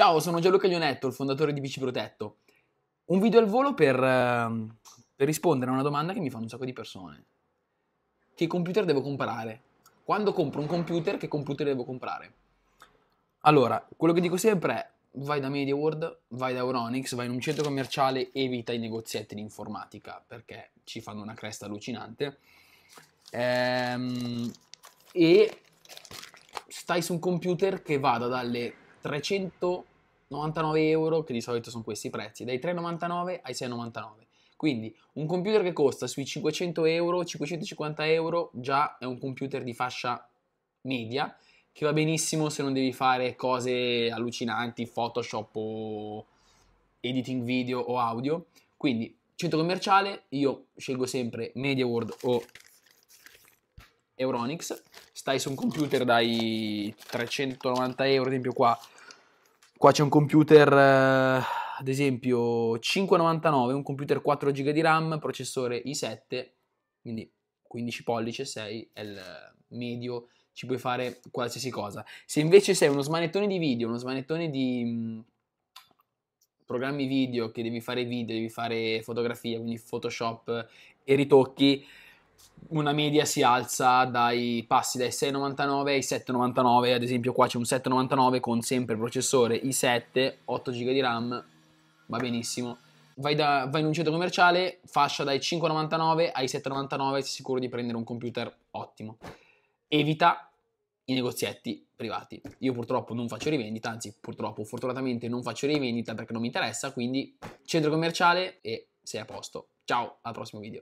Ciao, sono Gianluca Lionetto, il fondatore di Bici Protetto. Un video al volo per, ehm, per, rispondere a una domanda che mi fanno un sacco di persone. Che computer devo comprare? Quando compro un computer, che computer devo comprare? Allora, quello che dico sempre è vai da MediaWorld, vai da Euronix, vai in un centro commerciale, evita i negozietti di informatica perché ci fanno una cresta allucinante. Ehm, e stai su un computer che vada dalle 300 99 euro, che di solito sono questi i prezzi, dai 3,99 ai 6,99. Quindi un computer che costa sui 500 euro, 550 euro, già è un computer di fascia media, che va benissimo se non devi fare cose allucinanti, Photoshop o editing video o audio. Quindi centro commerciale, io scelgo sempre Media World o Euronics, stai su un computer dai 390 euro, ad esempio qua Qua c'è un computer, eh, ad esempio, 599, un computer 4 giga di RAM, processore i7, quindi 15 pollici 6 è il medio, ci puoi fare qualsiasi cosa. Se invece sei uno smanettone di video, uno smanettone di mm, programmi video che devi fare video, devi fare fotografia, quindi Photoshop e ritocchi, una media si alza dai passi dai 6,99 ai 7,99, ad esempio qua c'è un 7,99 con sempre processore i7, 8 giga di RAM, va benissimo. Vai, da, vai in un centro commerciale, fascia dai 5,99 ai 7,99, sei sicuro di prendere un computer ottimo. Evita i negozietti privati. Io purtroppo non faccio rivendita, anzi purtroppo fortunatamente non faccio rivendita perché non mi interessa, quindi centro commerciale e sei a posto. Ciao, al prossimo video.